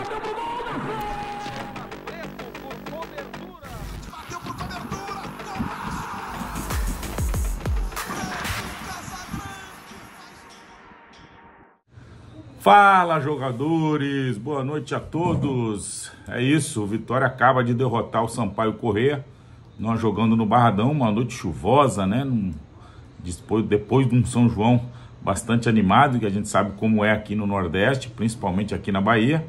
bateu pro gol da Bateu cobertura. Fala jogadores, boa noite a todos. É isso, Vitória acaba de derrotar o Sampaio Corrêa, Nós jogando no Barradão, uma noite chuvosa, né? Depois, depois de um São João bastante animado, que a gente sabe como é aqui no Nordeste, principalmente aqui na Bahia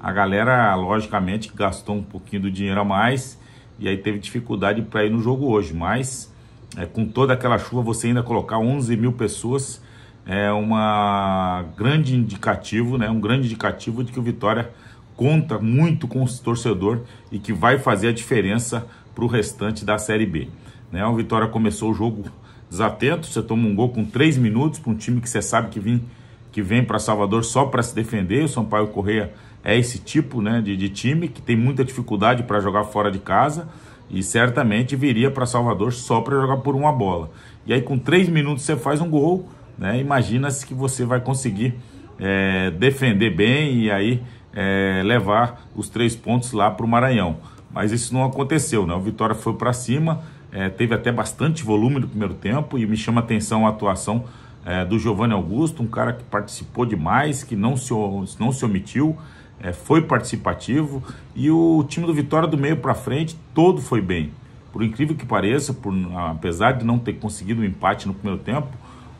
a galera, logicamente, gastou um pouquinho do dinheiro a mais e aí teve dificuldade para ir no jogo hoje. Mas é, com toda aquela chuva, você ainda colocar 11 mil pessoas é uma grande indicativo, né? Um grande indicativo de que o Vitória conta muito com o torcedor e que vai fazer a diferença para o restante da Série B. Né? O Vitória começou o jogo desatento, você toma um gol com três minutos para um time que você sabe que vem, que vem para Salvador só para se defender. O Sampaio Correia é esse tipo né, de, de time que tem muita dificuldade para jogar fora de casa e certamente viria para Salvador só para jogar por uma bola. E aí com três minutos você faz um gol, né? Imagina-se que você vai conseguir é, defender bem e aí é, levar os três pontos lá para o Maranhão. Mas isso não aconteceu, né? O Vitória foi para cima, é, teve até bastante volume no primeiro tempo e me chama atenção a atuação é, do Giovanni Augusto, um cara que participou demais, que não se, não se omitiu, é, foi participativo e o time do Vitória do meio para frente todo foi bem. Por incrível que pareça, por, apesar de não ter conseguido um empate no primeiro tempo,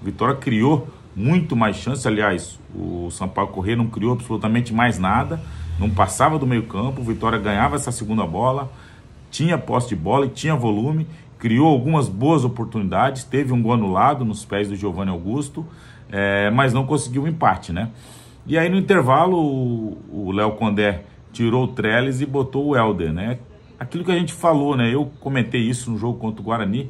o Vitória criou muito mais chance. Aliás, o Sampaio Corrêa não criou absolutamente mais nada, não passava do meio campo. O Vitória ganhava essa segunda bola, tinha posse de bola e tinha volume, criou algumas boas oportunidades, teve um gol anulado nos pés do Giovanni Augusto, é, mas não conseguiu o um empate, né? E aí no intervalo o Léo Condé tirou o Trellis e botou o Helder, né? Aquilo que a gente falou, né? Eu comentei isso no jogo contra o Guarani,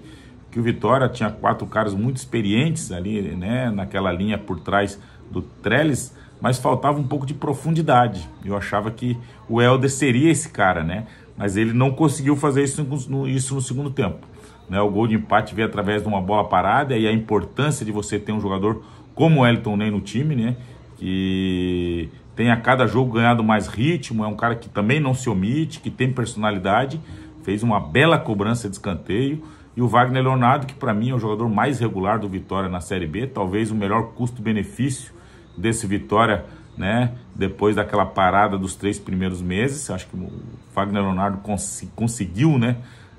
que o Vitória tinha quatro caras muito experientes ali, né? Naquela linha por trás do Trellis, mas faltava um pouco de profundidade. Eu achava que o Helder seria esse cara, né? Mas ele não conseguiu fazer isso no, isso no segundo tempo. Né? O gol de empate veio através de uma bola parada e a importância de você ter um jogador como o Elton Ney no time, né? que tem a cada jogo ganhado mais ritmo, é um cara que também não se omite, que tem personalidade, fez uma bela cobrança de escanteio. E o Wagner Leonardo, que para mim é o jogador mais regular do Vitória na Série B, talvez o melhor custo-benefício desse Vitória, né? Depois daquela parada dos três primeiros meses, acho que o Wagner Leonardo cons conseguiu, né?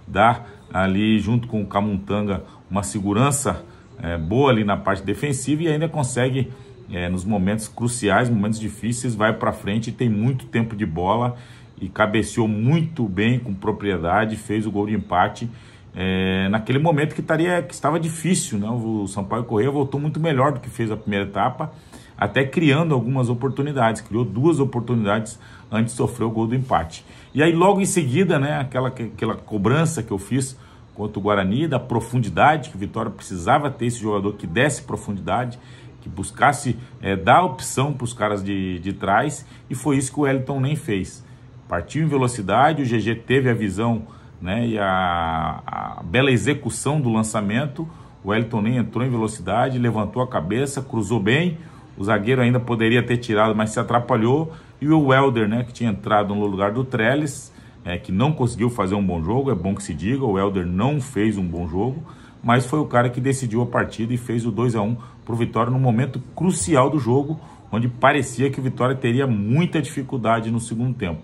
Dar ali junto com o Camuntanga uma segurança é, boa ali na parte defensiva e ainda consegue é, nos momentos cruciais, momentos difíceis, vai para frente, e tem muito tempo de bola e cabeceou muito bem com propriedade, fez o gol de empate. É, naquele momento que, estaria, que estava difícil, né? o Sampaio Correia voltou muito melhor do que fez a primeira etapa, até criando algumas oportunidades, criou duas oportunidades antes de sofrer o gol do empate. E aí logo em seguida, né, aquela, aquela cobrança que eu fiz contra o Guarani, da profundidade, que o Vitória precisava ter esse jogador que desse profundidade, que buscasse é, dar opção para os caras de, de trás, e foi isso que o Wellington nem fez. Partiu em velocidade, o GG teve a visão né, e a, a bela execução do lançamento, o Wellington nem entrou em velocidade, levantou a cabeça, cruzou bem, o zagueiro ainda poderia ter tirado, mas se atrapalhou, e o Welder, né, que tinha entrado no lugar do Trellis, é, que não conseguiu fazer um bom jogo, é bom que se diga, o Welder não fez um bom jogo, mas foi o cara que decidiu a partida e fez o 2 a 1 para o Vitória no momento crucial do jogo, onde parecia que o Vitória teria muita dificuldade no segundo tempo.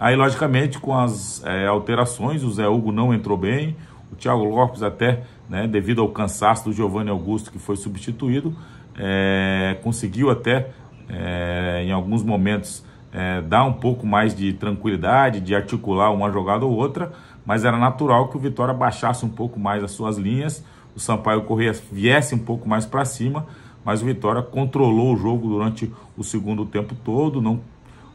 Aí, logicamente, com as é, alterações, o Zé Hugo não entrou bem, o Thiago Lopes até, né, devido ao cansaço do Giovanni Augusto, que foi substituído, é, conseguiu até, é, em alguns momentos, é, dar um pouco mais de tranquilidade, de articular uma jogada ou outra, mas era natural que o Vitória baixasse um pouco mais as suas linhas, o Sampaio Corrêa viesse um pouco mais para cima, mas o Vitória controlou o jogo durante o segundo tempo todo, não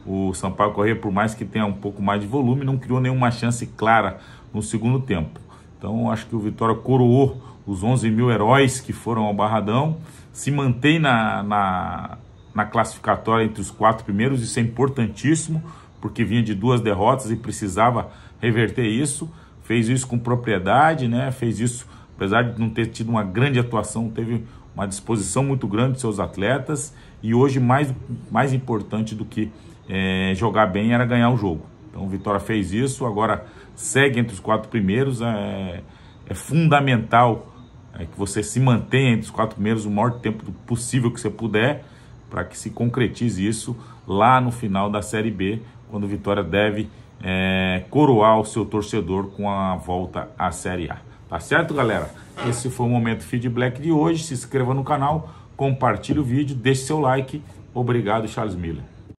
o Sampaio Corrêa, por mais que tenha um pouco mais de volume, não criou nenhuma chance clara no segundo tempo. Então, acho que o Vitória coroou os 11 mil heróis que foram ao Barradão, se mantém na, na na classificatória entre os quatro primeiros, isso é importantíssimo, porque vinha de duas derrotas e precisava reverter isso. Fez isso com propriedade, né? Fez isso, apesar de não ter tido uma grande atuação, teve uma disposição muito grande de seus atletas e hoje mais, mais importante do que é, jogar bem era ganhar o jogo. Então o Vitória fez isso, agora segue entre os quatro primeiros. É, é fundamental é, que você se mantenha entre os quatro primeiros o maior tempo possível que você puder para que se concretize isso lá no final da Série B, quando o Vitória deve é, coroar o seu torcedor com a volta à Série A. Tá certo, galera? Esse foi o Momento Feedback de hoje. Se inscreva no canal, compartilhe o vídeo, deixe seu like. Obrigado, Charles Miller.